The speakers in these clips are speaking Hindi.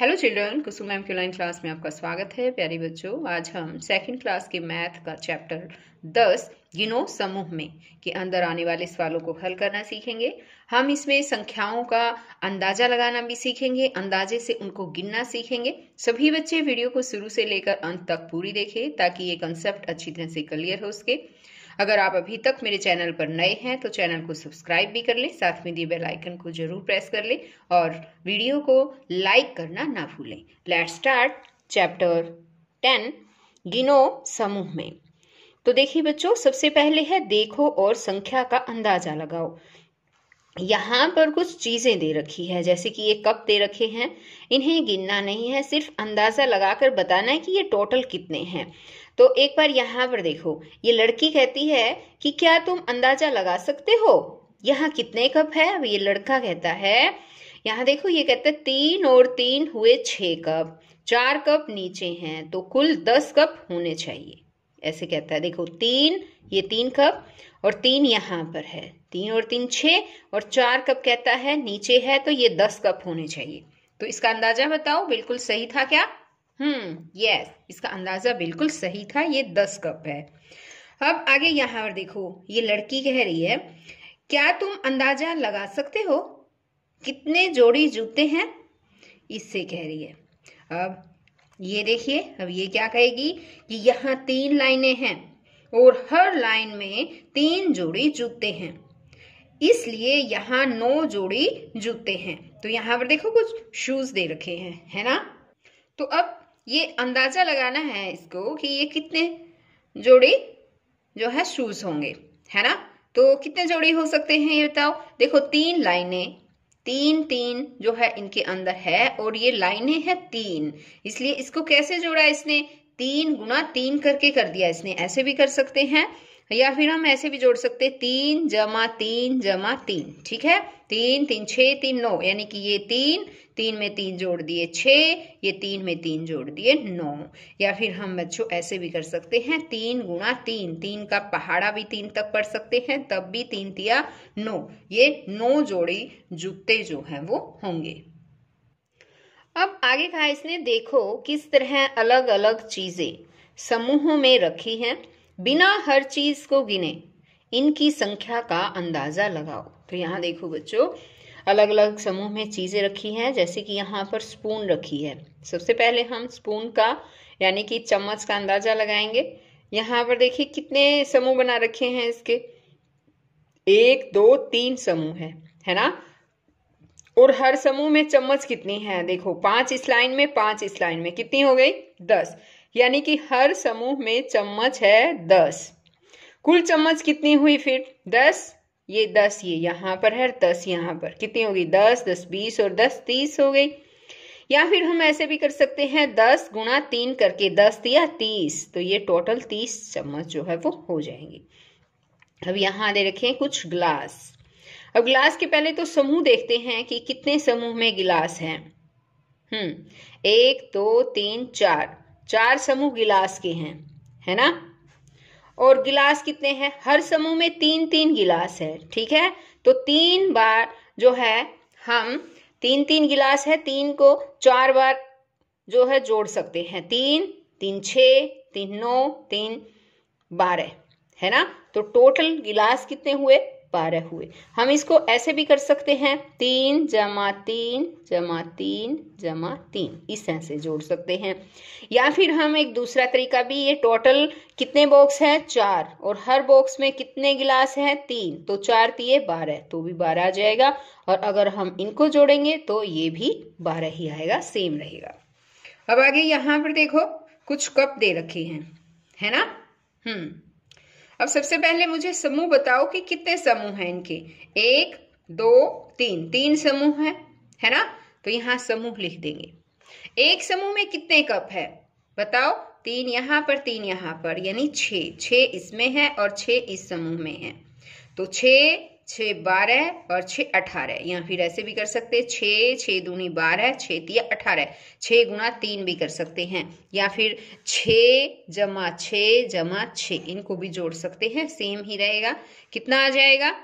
हेलो चिल्ड्रन कुसुम की ऑनलाइन क्लास में आपका स्वागत है प्यारे बच्चों आज हम सेकंड क्लास के मैथ का चैप्टर दस गिनो समूह में के अंदर आने वाले सवालों को हल करना सीखेंगे हम इसमें संख्याओं का अंदाजा लगाना भी सीखेंगे अंदाजे से उनको गिनना सीखेंगे सभी बच्चे वीडियो को शुरू से लेकर अंत तक पूरी देखें ताकि ये कंसेप्ट अच्छी तरह से क्लियर हो सके अगर आप अभी तक मेरे चैनल पर नए हैं तो चैनल को सब्सक्राइब भी कर लें साथ में दिए बेल आइकन को जरूर प्रेस कर लें और वीडियो को लाइक करना ना भूलें लेट स्टार्ट चैप्टर टेन गिनो समूह में तो देखिए बच्चों सबसे पहले है देखो और संख्या का अंदाजा लगाओ यहाँ पर कुछ चीजें दे रखी है जैसे कि ये कप दे रखे हैं इन्हें गिनना नहीं है सिर्फ अंदाजा लगाकर बताना है कि ये टोटल कितने हैं तो एक बार यहाँ पर देखो ये लड़की कहती है कि क्या तुम अंदाजा लगा सकते हो यहाँ कितने कप है ये लड़का कहता है यहाँ देखो ये कहता है तीन और तीन हुए छह कप चार कप नीचे हैं तो कुल दस कप होने चाहिए ऐसे कहता है देखो तीन ये तीन कप और तीन यहाँ पर है तीन और तीन छः और चार कप कहता है नीचे है तो ये दस कप होने चाहिए तो इसका अंदाजा बताओ बिल्कुल सही था क्या हम्म यस इसका अंदाज़ा बिल्कुल सही था ये दस कप है अब आगे यहाँ पर देखो ये लड़की कह रही है क्या तुम अंदाज़ा लगा सकते हो कितने जोड़ी जूते हैं इससे कह रही है अब ये देखिए अब ये क्या कहेगी कि यहाँ तीन लाइनें हैं और हर लाइन में तीन जोड़ी जूते हैं इसलिए यहाँ नौ जोड़ी जूते हैं तो यहाँ पर देखो कुछ शूज दे रखे हैं है ना तो अब ये अंदाज़ा लगाना है इसको कि ये कितने जोड़े जो है शूज़ होंगे है ना तो कितने जोड़े हो सकते हैं ये बताओ देखो तीन लाइनें तीन तीन जो है इनके अंदर है और ये लाइनें हैं तीन इसलिए इसको कैसे जोड़ा इसने तीन गुना तीन करके कर दिया इसने ऐसे भी कर सकते हैं या फिर हम ऐसे भी जोड़ सकते हैं तीन जमा तीन जमा तीन ठीक है तीन तीन छ तीन नौ यानी कि ये तीन तीन में तीन जोड़ दिए छ ये तीन में तीन जोड़ दिए नौ या फिर हम बच्चों ऐसे भी कर सकते हैं तीन गुणा तीन तीन का पहाड़ा भी तीन तक पढ़ सकते हैं तब भी तीन तिया नौ ये नौ जोड़ी जुगते जो है वो होंगे अब आगे कहा इसने देखो किस तरह अलग अलग चीजें समूहों में रखी हैं बिना हर चीज को गिने इनकी संख्या का अंदाजा लगाओ तो यहाँ देखो बच्चों अलग अलग समूह में चीजें रखी हैं जैसे कि यहाँ पर स्पून रखी है सबसे पहले हम स्पून का यानी कि चम्मच का अंदाजा लगाएंगे यहाँ पर देखिए कितने समूह बना रखे हैं इसके एक दो तीन समूह है है ना और हर समूह में चम्मच कितनी है देखो पांच इस लाइन में पांच इस लाइन में कितनी हो गई दस यानी कि हर समूह में चम्मच है दस कुल चम्मच कितनी हुई फिर दस ये दस ये यहाँ पर है दस यहाँ पर कितनी होगी दस दस बीस और दस तीस हो गई या फिर हम ऐसे भी कर सकते हैं दस गुणा तीन करके दस दिया तीस तो ये टोटल तीस चम्मच जो है वो हो जाएंगे अब यहाँ दे रखे कुछ ग्लास अब गिलास के पहले तो समूह देखते हैं कि कितने समूह में गिलास हैं हम्म एक दो तीन चार चार समूह गिलास के हैं है ना और गिलास कितने हैं हर समूह में तीन तीन गिलास है ठीक है तो तीन बार जो है हम तीन तीन गिलास है तीन को चार बार जो है जोड़ सकते हैं तीन तीन छ तीन नौ तीन बारह है ना तो टोटल गिलास कितने हुए बारह हुए हम इसको ऐसे भी कर सकते हैं तीन जमा तीन जमा तीन जमा तीन इस तरह से जोड़ सकते हैं या फिर हम एक दूसरा तरीका भी ये टोटल कितने बॉक्स है चार और हर बॉक्स में कितने गिलास है तीन तो चार तीय बारह तो भी बारह आ जाएगा और अगर हम इनको जोड़ेंगे तो ये भी बारह ही आएगा सेम रहेगा अब आगे यहाँ पर देखो कुछ कप दे रखे हैं है ना हम्म अब सबसे पहले मुझे समूह बताओ कि कितने समूह हैं इनके एक दो तीन तीन समूह है है ना तो यहाँ समूह लिख देंगे एक समूह में कितने कप है बताओ तीन यहां पर तीन यहां पर यानी छ छ इसमें है और छ इस समूह में है तो छ छः बारह और छः अठारह या फिर ऐसे भी कर सकते छः छः दूनी बारह छः तिया अठारह छः गुना तीन भी कर सकते हैं या फिर छः जमा छः जमा छः इनको भी जोड़ सकते हैं सेम ही रहेगा कितना आ जाएगा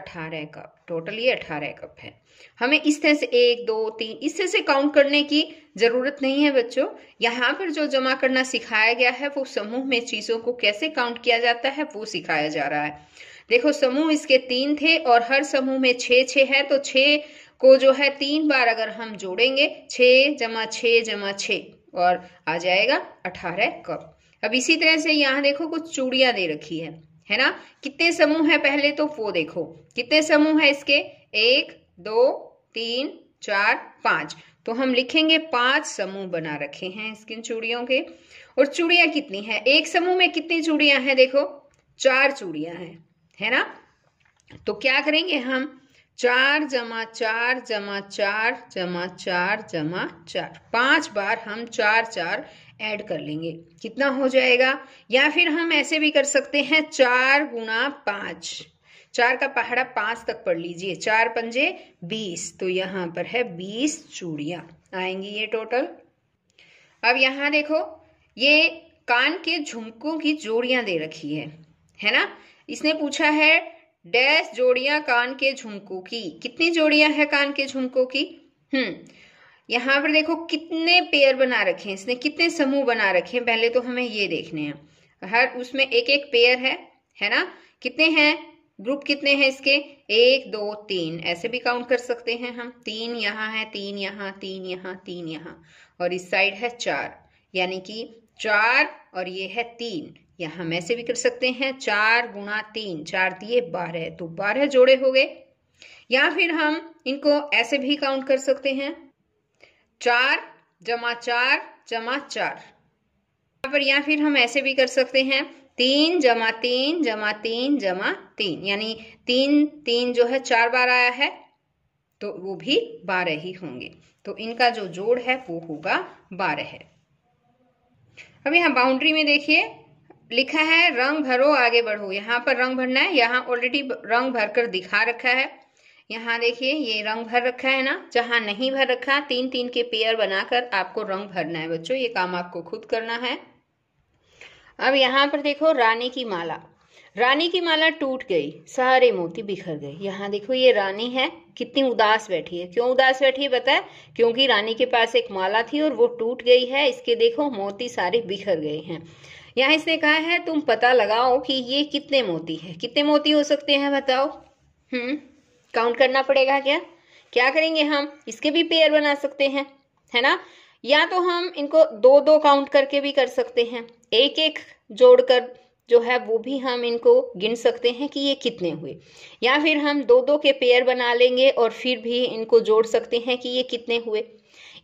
अठारह कप टोटल ये अठारह कप है हमें इस तरह से एक दो तीन इस तरह से काउंट करने की जरूरत नहीं है बच्चों यहाँ पर जो जमा करना सिखाया गया है वो समूह में चीज़ों को कैसे काउंट किया जाता है वो सिखाया जा रहा है देखो समूह इसके तीन थे और हर समूह में छे छे है तो छे को जो है तीन बार अगर हम जोड़ेंगे छ जमा छ जमा छ और आ जाएगा अठारह कप अब इसी तरह से यहाँ देखो कुछ चूड़ियां दे रखी है है ना कितने समूह है पहले तो वो देखो कितने समूह है इसके एक दो तीन चार पांच तो हम लिखेंगे पांच समूह बना रखे हैं इसकी चूड़ियों के और चूड़ियां कितनी है एक समूह में कितनी चूड़ियां हैं देखो चार चूड़ियां हैं है ना तो क्या करेंगे हम चार जमा चार जमा चार जमा चार जमा चार पांच बार हम चार चार ऐड कर लेंगे कितना हो जाएगा या फिर हम ऐसे भी कर सकते हैं चार गुणा पांच चार का पहाड़ा पांच तक पढ़ लीजिए चार पंजे बीस तो यहां पर है बीस चूड़िया आएंगी ये टोटल अब यहां देखो ये कान के झुमकों की जोड़ियां दे रखी है है ना इसने पूछा है डैश जोड़ियां कान के झुमकों की कितनी जोड़ियां है कान के झुमकों की हम्म यहाँ पर देखो कितने पेयर बना रखे हैं इसने कितने समूह बना रखे हैं पहले तो हमें ये देखने हैं हर उसमें एक एक पेयर है है ना कितने हैं ग्रुप कितने हैं इसके एक दो तीन ऐसे भी काउंट कर सकते हैं हम तीन यहाँ है तीन यहाँ तीन यहाँ तीन यहाँ और इस साइड है चार यानी कि चार और ये है तीन या हम ऐसे भी कर सकते हैं चार गुणा तीन चार दिए बारह तो बारह जोड़े हो गए या फिर हम इनको ऐसे भी काउंट कर सकते हैं चार जमा चार जमा चार पर या फिर हम ऐसे भी कर सकते हैं तीन जमा तीन जमा तीन जमा तीन यानी तीन तीन जो है चार बार आया है तो वो भी बारह ही होंगे तो इनका जो जोड़ है वो होगा बारह है अब यहाँ बाउंड्री में देखिए लिखा है रंग भरो आगे बढ़ो यहाँ पर रंग भरना है यहाँ ऑलरेडी रंग भरकर दिखा रखा है यहाँ देखिए ये रंग भर रखा है ना जहाँ नहीं भर रखा तीन तीन के पेयर बनाकर आपको रंग भरना है बच्चों ये काम आपको खुद करना है अब यहाँ पर देखो रानी की माला रानी की माला टूट गई सारे मोती बिखर गए यहाँ देखो ये रानी है कितनी उदास बैठी है क्यों उदास बैठी है बताए क्योंकि रानी के पास एक माला थी और वो टूट गई है इसके देखो मोती सारे बिखर गए हैं यहाँ इसने कहा है तुम पता लगाओ कि ये कितने मोती है कितने मोती हो सकते हैं बताओ हम्म काउंट करना पड़ेगा क्या क्या करेंगे हम इसके भी पेयर बना सकते हैं है ना या तो हम इनको दो दो काउंट करके भी कर सकते हैं एक एक जोड़कर जो है वो भी हम इनको गिन सकते हैं कि ये कितने हुए या फिर हम दो दो के पेयर बना लेंगे और फिर भी इनको जोड़ सकते हैं कि ये कितने हुए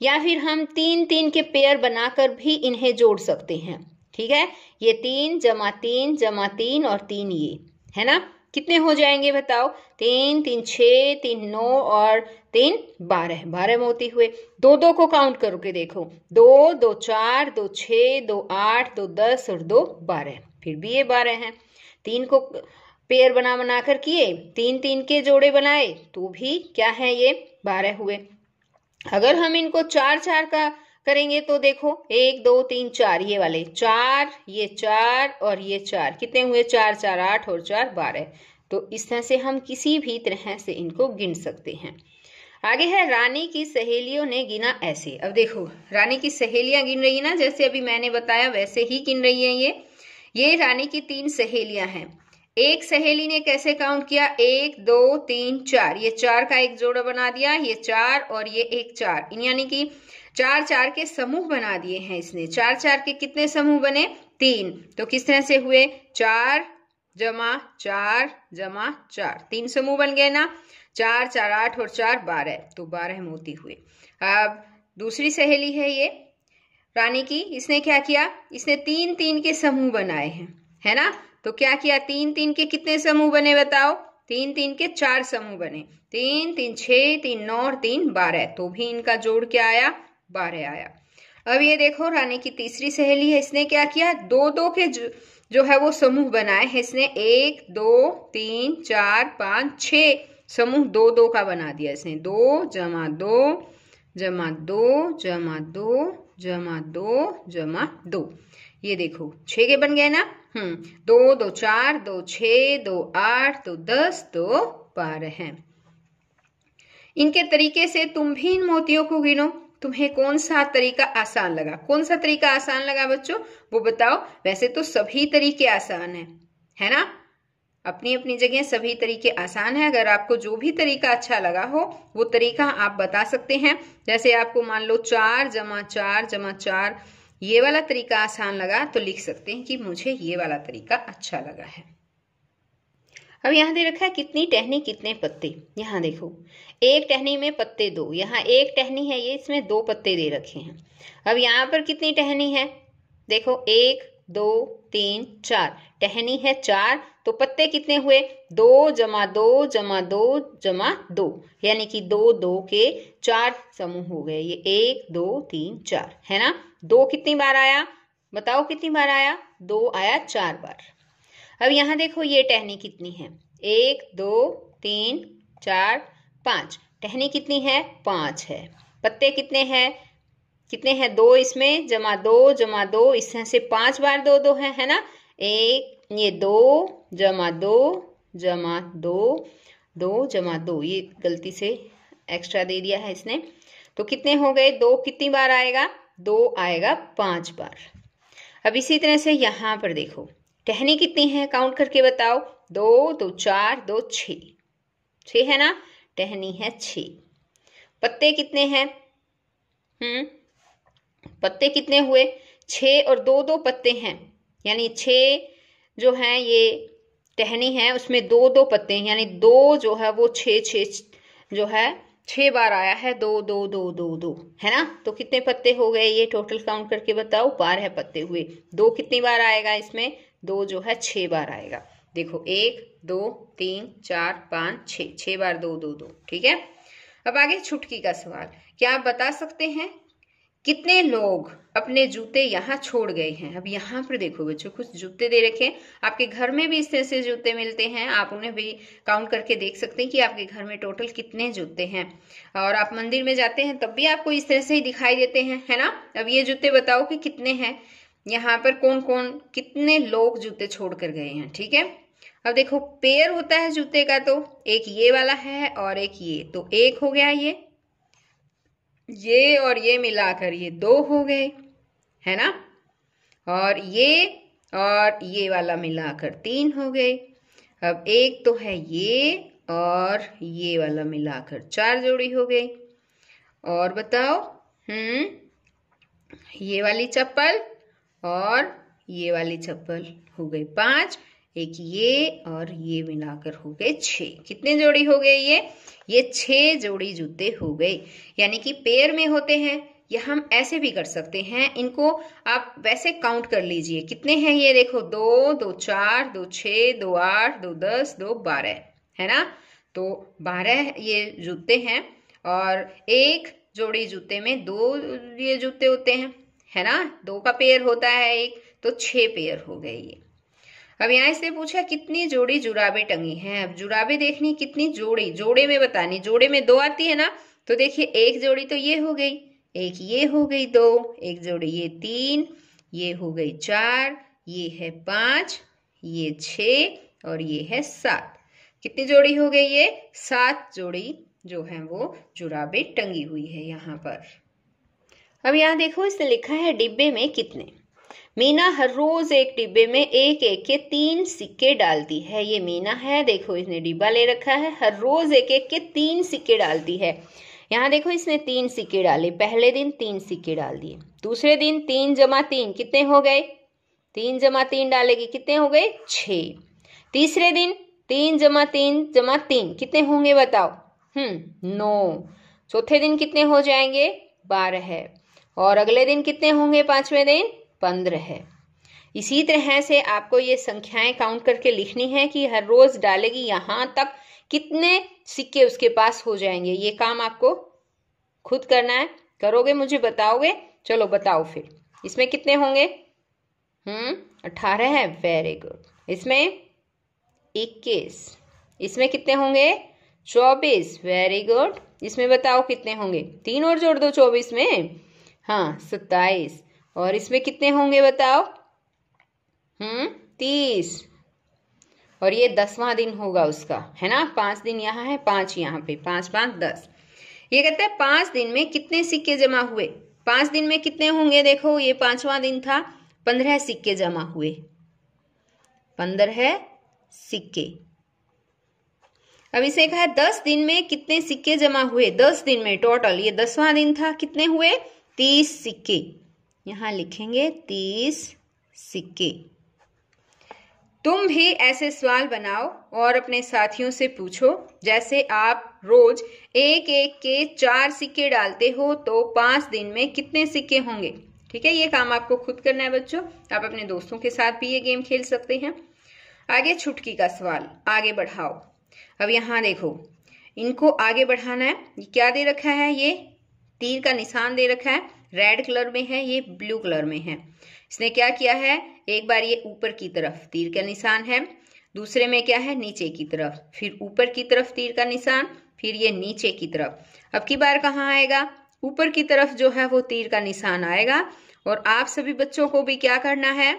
या फिर हम तीन तीन के पेयर बनाकर भी इन्हें जोड़ सकते हैं ठीक है ये तीन जमा तीन जमा तीन और तीन ये है ना कितने हो जाएंगे बताओ तीन तीन छ तीन नौ और तीन बारह बारह मोती हुए दो दो को काउंट करके देखो दो दो चार दो छ दो आठ दो दस और दो बारह फिर भी ये बारह हैं तीन को पेयर बना बना कर किए तीन तीन के जोड़े बनाए तो भी क्या है ये बारह हुए अगर हम इनको चार चार का करेंगे तो देखो एक दो तीन चार ये वाले चार ये चार और ये चार कितने हुए चार चार आठ और चार बारह तो इस तरह से हम किसी भी तरह से इनको गिन सकते हैं आगे है रानी की सहेलियों ने गिना ऐसे अब देखो रानी की सहेलियां गिन रही है ना जैसे अभी मैंने बताया वैसे ही गिन रही है ये ये रानी की तीन सहेलियां हैं एक सहेली ने कैसे काउंट किया एक दो तीन चार ये चार का एक जोड़ा बना दिया ये चार और ये एक चार यानी कि चार चार के समूह बना दिए हैं इसने चार चार के कितने समूह बने तीन तो किस तरह से हुए चार जमा चार जमा चार तीन समूह बन गए ना चार चार आठ और चार बारह तो बारह मोती हुए अब दूसरी सहेली है ये रानी की इसने क्या किया इसने तीन तीन के समूह बनाए हैं है ना तो क्या किया तीन तीन के कितने समूह बने बताओ तीन तीन के चार समूह बने तीन तीन छ तीन नौ और तीन बारह तो भी इनका जोड़ क्या आया बारह आया अब ये देखो रानी की तीसरी सहेली है इसने क्या किया दो दो के जो, जो है वो समूह बनाए हैं इसने एक दो तीन चार पांच छ समूह दो दो का बना दिया इसने दो जमा दो जमा दो जमा दो जमा दो जमा दो ये देखो छ के बन गए ना हम्म दो दो चार दो छ दो आठ दो दस दो बारह हैं इनके तरीके से तुम भी इन मोतियों को गिनो तुम्हें कौन सा तरीका आसान लगा कौन सा तरीका आसान लगा बच्चों वो बताओ वैसे तो सभी तरीके आसान है है ना अपनी अपनी जगह सभी तरीके आसान है अगर आपको जो भी तरीका अच्छा लगा हो वो तरीका आप बता सकते हैं जैसे आपको मान लो चार जमा चार जमा चार ये वाला तरीका आसान लगा तो लिख सकते हैं कि मुझे ये वाला तरीका अच्छा लगा है अब यहाँ दे रखा है कितनी टहनी कितने पत्ते यहाँ देखो एक टहनी में पत्ते दो यहाँ एक टहनी है ये इसमें दो पत्ते दे रखे हैं अब यहाँ पर कितनी टहनी है देखो एक दो तीन चार टहनी है चार तो पत्ते कितने हुए दो जमा दो जमा दो जमा दो यानी कि दो दो के चार समूह हो गए ये एक दो तीन चार है ना दो कितनी बार आया बताओ कितनी बार आया दो आया चार बार अब यहां देखो ये टहनी कितनी है एक दो तीन चार पांच टहनी कितनी है पांच है पत्ते कितने हैं कितने हैं दो इसमें जमा दो जमा दो इस तरह से पांच बार दो दो है है ना एक ये दो जमा दो जमा दो दो जमा दो ये गलती से एक्स्ट्रा दे दिया है इसने तो कितने हो गए दो कितनी बार आएगा दो आएगा पांच बार अब इसी तरह से यहां पर देखो टहनी कितनी है काउंट करके बताओ दो दो चार दो छ छ है ना टहनी है छ पत्ते कितने हैं हम्म पत्ते कितने हुए छ और दो दो पत्ते हैं यानी छ जो हैं ये टहनी है उसमें दो दो पत्ते यानी दो जो है वो छे जो है छह बार आया है दो दो दो दो दो है ना तो कितने पत्ते हो गए ये टोटल काउंट करके बताओ बारह पत्ते हुए दो कितनी बार आएगा इसमें दो जो है छह बार आएगा देखो एक दो तीन चार पाँच छ छह बार दो दो दो ठीक है अब आगे छुटकी का सवाल क्या आप बता सकते हैं कितने लोग अपने जूते यहाँ छोड़ गए हैं अब यहाँ पर देखो बच्चों कुछ जूते दे रखे आपके घर में भी इस तरह से जूते मिलते हैं आप उन्हें भी काउंट करके देख सकते हैं कि आपके घर में टोटल कितने जूते हैं और आप मंदिर में जाते हैं तब भी आपको इस तरह से ही दिखाई देते हैं है ना अब ये जूते बताओ कि कितने हैं यहाँ पर कौन कौन कितने लोग जूते छोड़ कर गए हैं ठीक है अब देखो पेयर होता है जूते का तो एक ये वाला है और एक ये तो एक हो गया ये ये और ये मिलाकर ये दो हो गए है ना और ये और ये वाला मिलाकर तीन हो गए अब एक तो है ये और ये वाला मिलाकर चार जोड़ी हो गई और बताओ हम्म ये वाली चप्पल और ये वाली चप्पल हो गई पांच एक ये और ये मिलाकर हो गए छ कितने जोड़ी हो गए ये ये छह जोड़ी जूते हो गए यानी कि पेयर में होते हैं या हम ऐसे भी कर सकते हैं इनको आप वैसे काउंट कर लीजिए कितने हैं ये देखो दो दो चार दो छ दो आठ दो दस दो बारह है ना तो बारह ये जूते हैं और एक जोड़ी जूते में दो ये जूते होते हैं है ना दो का पेयर होता है एक तो छ पेयर हो गए ये अब यहाँ इसने पूछा कितनी जोड़ी जुराबे टंगी हैं अब जुराबे देखनी कितनी जोड़ी जोड़े में बतानी जोड़े में दो आती है ना तो देखिए एक जोड़ी तो ये हो गई एक ये हो गई दो एक जोड़ी ये तीन ये हो गई चार ये है पांच ये छ और ये है सात कितनी जोड़ी हो गई ये सात जोड़ी जो है वो जुराबे टंगी हुई है यहाँ पर अब यहाँ देखो इसने लिखा है डिब्बे में कितने मीना हर रोज एक डिब्बे में एक एक के तीन सिक्के डालती है ये मीना है देखो इसने डिब्बा ले रखा है हर रोज एक एक के तीन सिक्के डालती है यहाँ देखो इसने तीन सिक्के डाले पहले दिन तीन सिक्के डाल दिए दूसरे दिन तीन जमा तीन कितने हो गए तीन जमा तीन डालेगी कितने हो गए छ तीसरे दिन तीन जमा तीन जमा तीन कितने होंगे बताओ हम्म नौ चौथे दिन कितने हो जाएंगे बारह और अगले दिन कितने होंगे पांचवें दिन पंद्रह है इसी तरह से आपको ये संख्याएं काउंट करके लिखनी है कि हर रोज डालेगी यहां तक कितने सिक्के उसके पास हो जाएंगे ये काम आपको खुद करना है करोगे मुझे बताओगे चलो बताओ फिर इसमें कितने होंगे हम्म अठारह है वेरी गुड इसमें इक्कीस इसमें कितने होंगे चौबीस वेरी गुड इसमें बताओ कितने होंगे तीन और जोड़ दो चौबीस में हाँ सत्ताईस और इसमें कितने होंगे बताओ हम्म तीस और ये दसवां दिन होगा उसका है ना पांच दिन यहाँ है पांच यहाँ पे पांच पांच दस ये कहते हैं पांच दिन में कितने सिक्के जमा हुए पांच दिन में कितने होंगे देखो ये पांचवा दिन था पंद्रह सिक्के जमा हुए पंद्रह सिक्के अब इसे कहा है दस दिन में कितने सिक्के जमा हुए दस दिन में टोटल ये दसवां दिन था कितने हुए तीस सिक्के यहाँ लिखेंगे तीस सिक्के तुम भी ऐसे सवाल बनाओ और अपने साथियों से पूछो जैसे आप रोज एक एक के चार सिक्के डालते हो तो पाँच दिन में कितने सिक्के होंगे ठीक है ये काम आपको खुद करना है बच्चों आप अपने दोस्तों के साथ भी ये गेम खेल सकते हैं आगे छुटकी का सवाल आगे बढ़ाओ अब यहाँ देखो इनको आगे बढ़ाना है क्या दे रखा है ये तीर का निशान दे रखा है रेड कलर में है ये ब्लू कलर में है इसने क्या किया है एक बार ये ऊपर की तरफ तीर का निशान है दूसरे में क्या है नीचे की तरफ फिर ऊपर की तरफ तीर का निशान फिर ये नीचे की तरफ अब की बार कहाँ आएगा ऊपर की तरफ जो है वो तीर का निशान आएगा और आप सभी बच्चों को भी क्या करना है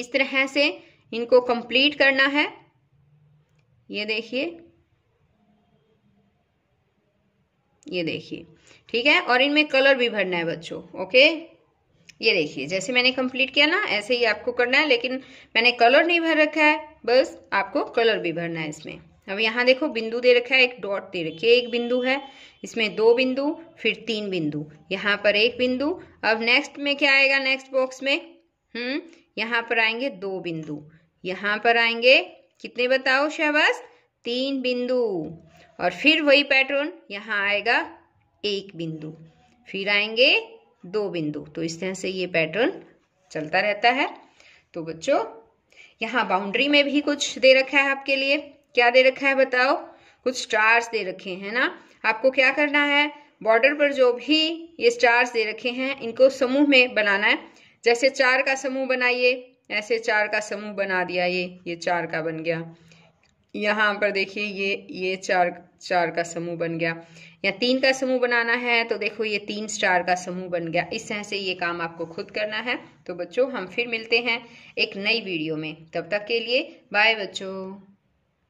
इस तरह से इनको कंप्लीट करना है ये देखिए ये देखिए ठीक है और इनमें कलर भी भरना है बच्चों ओके ये देखिए जैसे मैंने कंप्लीट किया ना ऐसे ही आपको करना है लेकिन मैंने कलर नहीं भर रखा है बस आपको कलर भी भरना है इसमें अब यहाँ देखो बिंदु दे रखा है एक डॉट दे रखी है एक बिंदु है इसमें दो बिंदु फिर तीन बिंदु यहाँ पर एक बिंदु अब नेक्स्ट में क्या आएगा नेक्स्ट बॉक्स में हम्म यहाँ पर आएंगे दो बिंदु यहाँ पर आएंगे कितने बताओ शहबाज तीन बिंदु और फिर वही पैटर्न यहाँ आएगा एक बिंदु फिर आएंगे दो बिंदु तो इस तरह से ये पैटर्न चलता रहता है तो बच्चों यहाँ बाउंड्री में भी कुछ दे रखा है आपके लिए क्या दे रखा है बताओ कुछ स्टार्स दे रखे हैं ना आपको क्या करना है बॉर्डर पर जो भी ये स्टार्स दे रखे हैं इनको समूह में बनाना है जैसे चार का समूह बनाइए ऐसे चार का समूह बना दिया ये ये चार का बन गया यहाँ पर देखिए ये ये चार चार का समूह बन गया या तीन का समूह बनाना है तो देखो ये तीन स्टार का समूह बन गया इस तरह से ये काम आपको खुद करना है तो बच्चों हम फिर मिलते हैं एक नई वीडियो में तब तक के लिए बाय बच्चों